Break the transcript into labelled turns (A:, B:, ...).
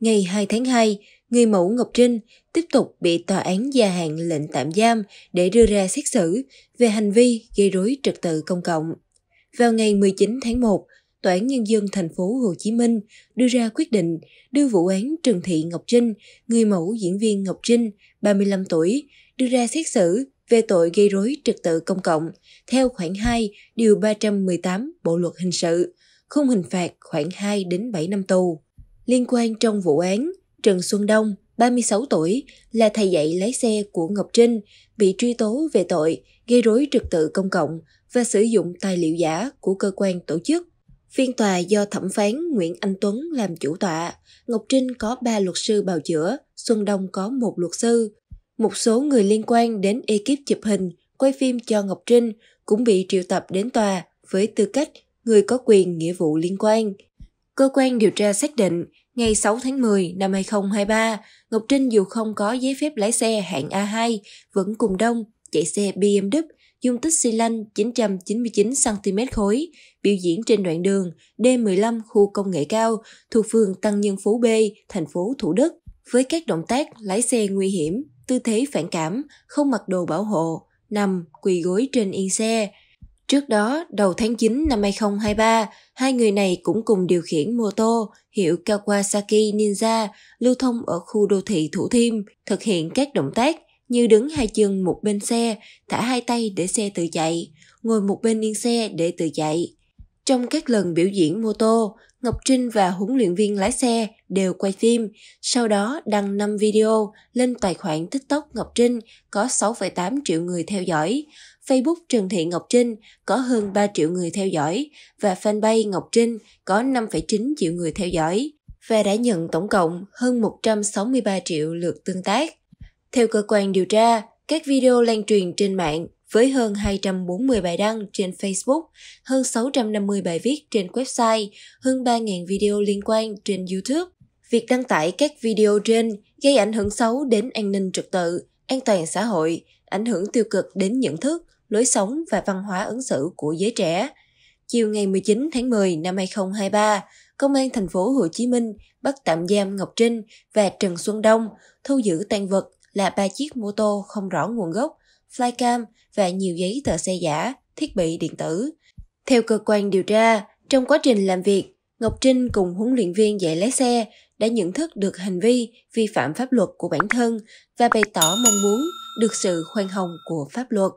A: Ngày 2 tháng 2, người mẫu Ngọc Trinh tiếp tục bị tòa án gia hạn lệnh tạm giam để đưa ra xét xử về hành vi gây rối trật tự công cộng. Vào ngày 19 tháng 1, Tòa án Nhân dân thành phố Hồ Chí Minh đưa ra quyết định đưa vụ án Trần Thị Ngọc Trinh, người mẫu diễn viên Ngọc Trinh, 35 tuổi, đưa ra xét xử về tội gây rối trật tự công cộng theo khoản 2, điều 318 Bộ luật hình sự, khung hình phạt khoảng 2 đến 7 năm tù. Liên quan trong vụ án, Trần Xuân Đông, 36 tuổi, là thầy dạy lái xe của Ngọc Trinh, bị truy tố về tội gây rối trật tự công cộng và sử dụng tài liệu giả của cơ quan tổ chức. Phiên tòa do thẩm phán Nguyễn Anh Tuấn làm chủ tọa, Ngọc Trinh có 3 luật sư bào chữa, Xuân Đông có một luật sư. Một số người liên quan đến ekip chụp hình, quay phim cho Ngọc Trinh cũng bị triệu tập đến tòa với tư cách người có quyền nghĩa vụ liên quan. Cơ quan điều tra xác định Ngày 6 tháng 10 năm 2023, Ngọc Trinh dù không có giấy phép lái xe hạng A2, vẫn cùng đông chạy xe BMW dung tích xi lanh 999 cm khối, biểu diễn trên đoạn đường D15 khu công nghệ cao thuộc phường Tăng Nhân Phú B, thành phố Thủ Đức, với các động tác lái xe nguy hiểm, tư thế phản cảm, không mặc đồ bảo hộ, nằm, quỳ gối trên yên xe, Trước đó, đầu tháng 9 năm 2023, hai người này cũng cùng điều khiển mô tô hiệu Kawasaki Ninja lưu thông ở khu đô thị Thủ Thiêm, thực hiện các động tác như đứng hai chân một bên xe, thả hai tay để xe tự chạy, ngồi một bên yên xe để tự chạy. Trong các lần biểu diễn mô tô, Ngọc Trinh và huấn luyện viên lái xe đều quay phim, sau đó đăng 5 video lên tài khoản TikTok Ngọc Trinh có 6,8 triệu người theo dõi. Facebook Trần Thị Ngọc Trinh có hơn 3 triệu người theo dõi và fanpage Ngọc Trinh có 5,9 triệu người theo dõi và đã nhận tổng cộng hơn 163 triệu lượt tương tác. Theo cơ quan điều tra, các video lan truyền trên mạng với hơn 240 bài đăng trên Facebook, hơn 650 bài viết trên website, hơn 3.000 video liên quan trên YouTube. Việc đăng tải các video trên gây ảnh hưởng xấu đến an ninh trật tự, an toàn xã hội, ảnh hưởng tiêu cực đến nhận thức, lối sống và văn hóa ứng xử của giới trẻ. Chiều ngày 19 tháng 10 năm 2023, Công an thành phố Hồ Chí Minh bắt tạm giam Ngọc Trinh và Trần Xuân Đông, thu giữ tăng vật là ba chiếc mô tô không rõ nguồn gốc, flycam và nhiều giấy tờ xe giả, thiết bị điện tử. Theo cơ quan điều tra, trong quá trình làm việc, Ngọc Trinh cùng huấn luyện viên dạy lái xe đã nhận thức được hành vi vi phạm pháp luật của bản thân và bày tỏ mong muốn được sự khoan hồng của pháp luật.